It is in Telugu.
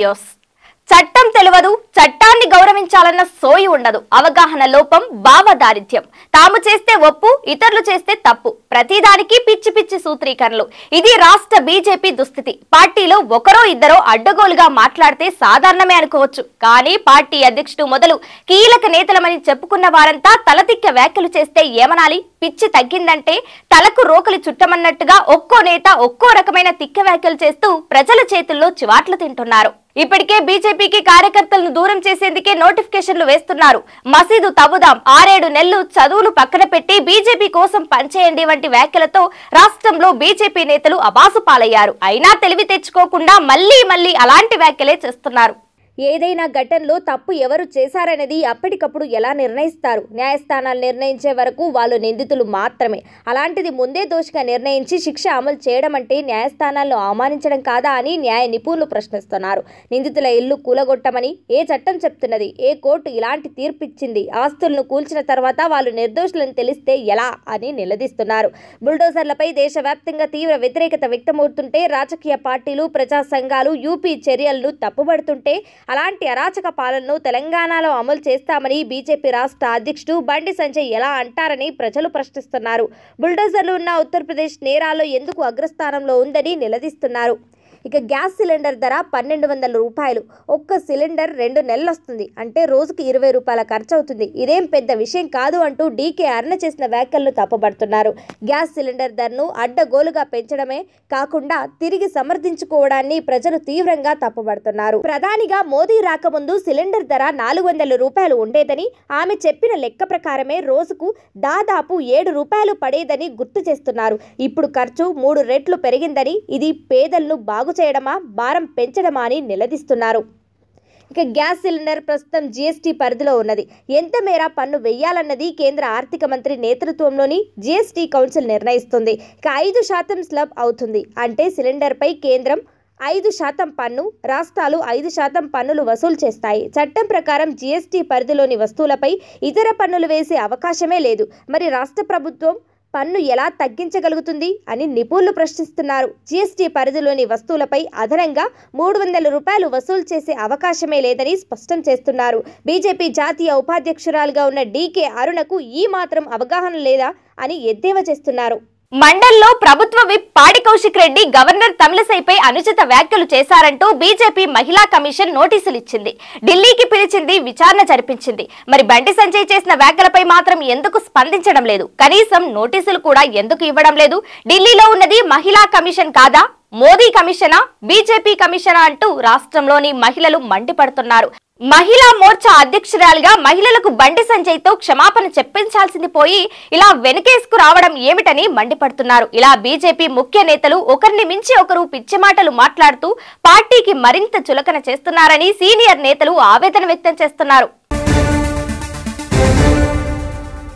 న్యూస్ చట్టం తెలియదు చట్టాన్ని గౌరవించాలన్న సోయి ఉండదు అవగాహన లోపం భావదారిద్ర్యం తాము చేస్తే ఒప్పు ఇతరులు చేస్తే తప్పు ప్రతిదానికి పిచ్చి పిచ్చి సూత్రీకరణలు ఇది రాష్ట్ర బీజేపీ దుస్థితి పార్టీలో ఒకరో ఇద్దరో అడ్డగోలుగా మాట్లాడితే సాధారణమే అనుకోవచ్చు కానీ పార్టీ అధ్యక్షుడు మొదలు కీలక నేతలమని చెప్పుకున్న వారంతా తలతిక్క వ్యాఖ్యలు చేస్తే ఏమనాలి పిచ్చి తగ్గిందంటే తలకు రోకలి చుట్టమన్నట్టుగా ఒక్కో నేత ఒక్కో రకమైన తిక్క వ్యాఖ్యలు చేస్తూ ప్రజల చేతుల్లో చివాట్లు తింటున్నారు ఇప్పటికే బీజేపీకి కార్యకర్తలను దూరం చేసేందుకే నోటిఫికేషన్లు వేస్తున్నారు మసీదు తవ్వుదాం ఆరేడు నెలలు చదువులు పక్కన పెట్టి బీజేపీ కోసం పనిచేయండి వంటి వ్యాఖ్యలతో రాష్ట్రంలో బీజేపీ నేతలు అబాసు పాలయ్యారు అయినా తెలివి తెచ్చుకోకుండా మళ్లీ మళ్లీ అలాంటి వ్యాఖ్యలే చేస్తున్నారు ఏదైనా ఘటనలో తప్పు ఎవరు చేశారనేది అప్పటికప్పుడు ఎలా నిర్ణయిస్తారు న్యాయస్థానాలు నిర్ణయించే వరకు వాళ్ళు నిందితులు మాత్రమే అలాంటిది ముందే దోషిగా నిర్ణయించి శిక్ష అమలు చేయడం అంటే న్యాయస్థానాలను అవమానించడం కాదా అని న్యాయ నిపుణులు ప్రశ్నిస్తున్నారు నిందితుల ఇల్లు కూలగొట్టమని ఏ చట్టం చెప్తున్నది ఏ కోర్టు ఇలాంటి తీర్పిచ్చింది ఆస్తులను కూల్చిన తర్వాత వాళ్ళు నిర్దోషులను తెలిస్తే ఎలా అని నిలదీస్తున్నారు బుల్డోజర్లపై దేశవ్యాప్తంగా తీవ్ర వ్యతిరేకత వ్యక్తమవుతుంటే రాజకీయ పార్టీలు ప్రజా సంఘాలు యూపీ చర్యలను తప్పుబడుతుంటే అలాంటి అరాచక పాలనను తెలంగాణలో అమలు చేస్తామని బీజేపీ రాష్ట్ర అధ్యక్షుడు బండి సంజయ్ ఎలా అంటారని ప్రజలు ప్రశ్నిస్తున్నారు బుల్డోజర్లు ఉన్న ఉత్తరప్రదేశ్ నేరాల్లో ఎందుకు అగ్రస్థానంలో ఉందని నిలదీస్తున్నారు ఇక గ్యాస్ సిలిండర్ ధర పన్నెండు వందల రూపాయలు ఒక్క సిలిండర్ రెండు నెలలు వస్తుంది అంటే రోజుకి ఇరవై రూపాయల ఖర్చు అవుతుంది ఇదేం పెద్ద విషయం కాదు అంటూ డీకే అరుణ చేసిన వ్యాఖ్యలను తప్పబడుతున్నారు గ్యాస్ సిలిండర్ ధరను అడ్డగోలుగా పెంచడమే కాకుండా తిరిగి సమర్థించుకోవడాన్ని ప్రజలు తీవ్రంగా తప్పబడుతున్నారు ప్రధానిగా మోదీ రాకముందు సిలిండర్ ధర నాలుగు వందల రూపాయలు ఉండేదని ఆమె చెప్పిన లెక్క ప్రకారమే రోజుకు దాదాపు ఏడు రూపాయలు పడేదని గుర్తు చేస్తున్నారు ఇప్పుడు ఖర్చు మూడు రెట్లు పెరిగిందని ఇది పేదలను బాగు తక్కువ చేయడమా భారం పెంచడమా అని నిలదీస్తున్నారు ఇక గ్యాస్ సిలిండర్ ప్రస్తుతం జీఎస్టీ పరిధిలో ఉన్నది ఎంత మేర పన్ను వెయ్యాలన్నది కేంద్ర ఆర్థిక మంత్రి నేతృత్వంలోని జీఎస్టీ కౌన్సిల్ నిర్ణయిస్తుంది ఇక ఐదు శాతం స్లబ్ అవుతుంది అంటే సిలిండర్పై కేంద్రం ఐదు శాతం పన్ను రాష్ట్రాలు ఐదు శాతం పన్నులు వసూలు చేస్తాయి చట్టం ప్రకారం జీఎస్టీ పరిధిలోని వస్తువులపై ఇతర పన్నులు వేసే అవకాశమే లేదు మరి రాష్ట్ర ప్రభుత్వం పన్ను ఎలా తగ్గించగలుగుతుంది అని నిపుణులు ప్రశ్నిస్తున్నారు జీఎస్టీ పరిధిలోని వస్తువులపై అదనంగా మూడు వందల రూపాయలు వసూలు చేసే అవకాశమే లేదని స్పష్టం చేస్తున్నారు బీజేపీ జాతీయ ఉపాధ్యక్షురాలుగా ఉన్న డీకే అరుణకు ఈ మాత్రం అవగాహన లేదా అని ఎద్దేవా చేస్తున్నారు మండల్లో ప్రభుత్వ విప్ పాడి కౌశిక్ రెడ్డి గవర్నర్ తమిళసైపై అనుచిత వ్యాఖ్యలు చేశారంటూ బీజేపీ మహిళా కమిషన్ నోటీసులు ఇచ్చింది ఢిల్లీకి పిలిచింది విచారణ జరిపించింది మరి బండి సంజయ్ చేసిన వ్యాఖ్యలపై మాత్రం ఎందుకు స్పందించడం లేదు కనీసం నోటీసులు కూడా ఎందుకు ఇవ్వడం లేదు ఢిల్లీలో ఉన్నది మహిళా కమిషన్ కాదా మోదీ కమిషనా బీజేపీ కమిషనా అంటూ రాష్ట్రంలోని మహిళలు మండిపడుతున్నారు మహిళా మోర్చా అధ్యక్షురాలిగా మహిళలకు బండి సంజయ్తో క్షమాపణ చెప్పించాల్సింది పోయి ఇలా వెనకేసుకు రావడం ఏమిటని మండిపడుతున్నారు ఇలా బీజేపీ ముఖ్య నేతలు ఒకరిని మించి ఒకరు పిచ్చి మాటలు మాట్లాడుతూ పార్టీకి మరింత చులకన చేస్తున్నారని సీనియర్ నేతలు ఆవేదన వ్యక్తం చేస్తున్నారు